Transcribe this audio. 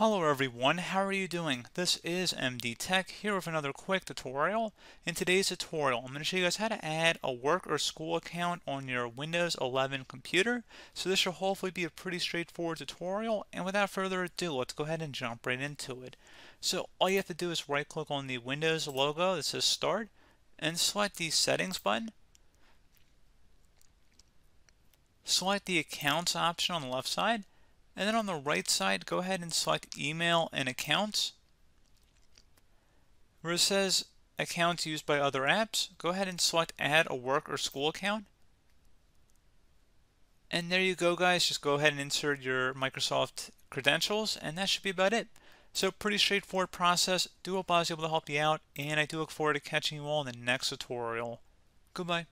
Hello everyone, how are you doing? This is MD Tech here with another quick tutorial. In today's tutorial, I'm going to show you guys how to add a work or school account on your Windows 11 computer. So this should hopefully be a pretty straightforward tutorial, and without further ado, let's go ahead and jump right into it. So all you have to do is right click on the Windows logo that says Start, and select the Settings button. Select the Accounts option on the left side, and then on the right side, go ahead and select email and accounts. Where it says accounts used by other apps, go ahead and select add a work or school account. And there you go guys, just go ahead and insert your Microsoft credentials and that should be about it. So pretty straightforward process, do hope I was able to help you out and I do look forward to catching you all in the next tutorial. Goodbye.